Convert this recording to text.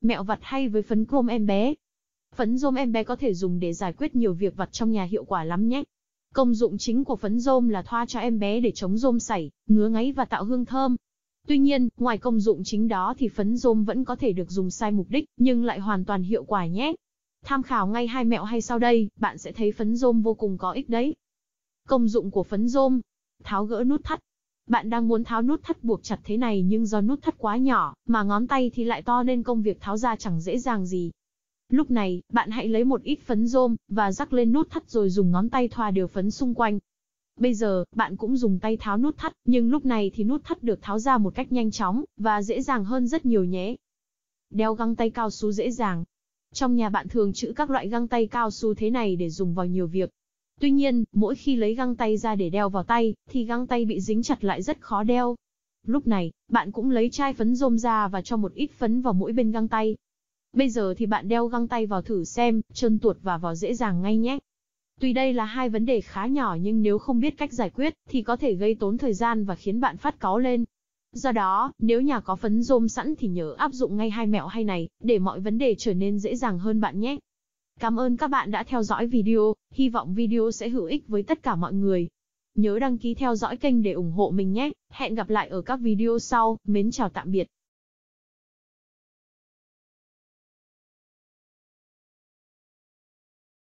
Mẹo vặt hay với phấn cơm em bé. Phấn rôm em bé có thể dùng để giải quyết nhiều việc vặt trong nhà hiệu quả lắm nhé. Công dụng chính của phấn rôm là thoa cho em bé để chống rôm sảy, ngứa ngáy và tạo hương thơm. Tuy nhiên, ngoài công dụng chính đó thì phấn rôm vẫn có thể được dùng sai mục đích, nhưng lại hoàn toàn hiệu quả nhé. Tham khảo ngay hai mẹo hay sau đây, bạn sẽ thấy phấn rôm vô cùng có ích đấy. Công dụng của phấn rôm Tháo gỡ nút thắt bạn đang muốn tháo nút thắt buộc chặt thế này nhưng do nút thắt quá nhỏ, mà ngón tay thì lại to nên công việc tháo ra chẳng dễ dàng gì. Lúc này, bạn hãy lấy một ít phấn rôm và rắc lên nút thắt rồi dùng ngón tay thoa đều phấn xung quanh. Bây giờ, bạn cũng dùng tay tháo nút thắt, nhưng lúc này thì nút thắt được tháo ra một cách nhanh chóng và dễ dàng hơn rất nhiều nhé. Đeo găng tay cao su dễ dàng. Trong nhà bạn thường trữ các loại găng tay cao su thế này để dùng vào nhiều việc, Tuy nhiên, mỗi khi lấy găng tay ra để đeo vào tay, thì găng tay bị dính chặt lại rất khó đeo. Lúc này, bạn cũng lấy chai phấn rôm ra và cho một ít phấn vào mỗi bên găng tay. Bây giờ thì bạn đeo găng tay vào thử xem, chân tuột và vào dễ dàng ngay nhé. Tuy đây là hai vấn đề khá nhỏ nhưng nếu không biết cách giải quyết thì có thể gây tốn thời gian và khiến bạn phát cáu lên. Do đó, nếu nhà có phấn rôm sẵn thì nhớ áp dụng ngay hai mẹo hay này để mọi vấn đề trở nên dễ dàng hơn bạn nhé. Cảm ơn các bạn đã theo dõi video, hy vọng video sẽ hữu ích với tất cả mọi người. Nhớ đăng ký theo dõi kênh để ủng hộ mình nhé. Hẹn gặp lại ở các video sau, mến chào tạm biệt.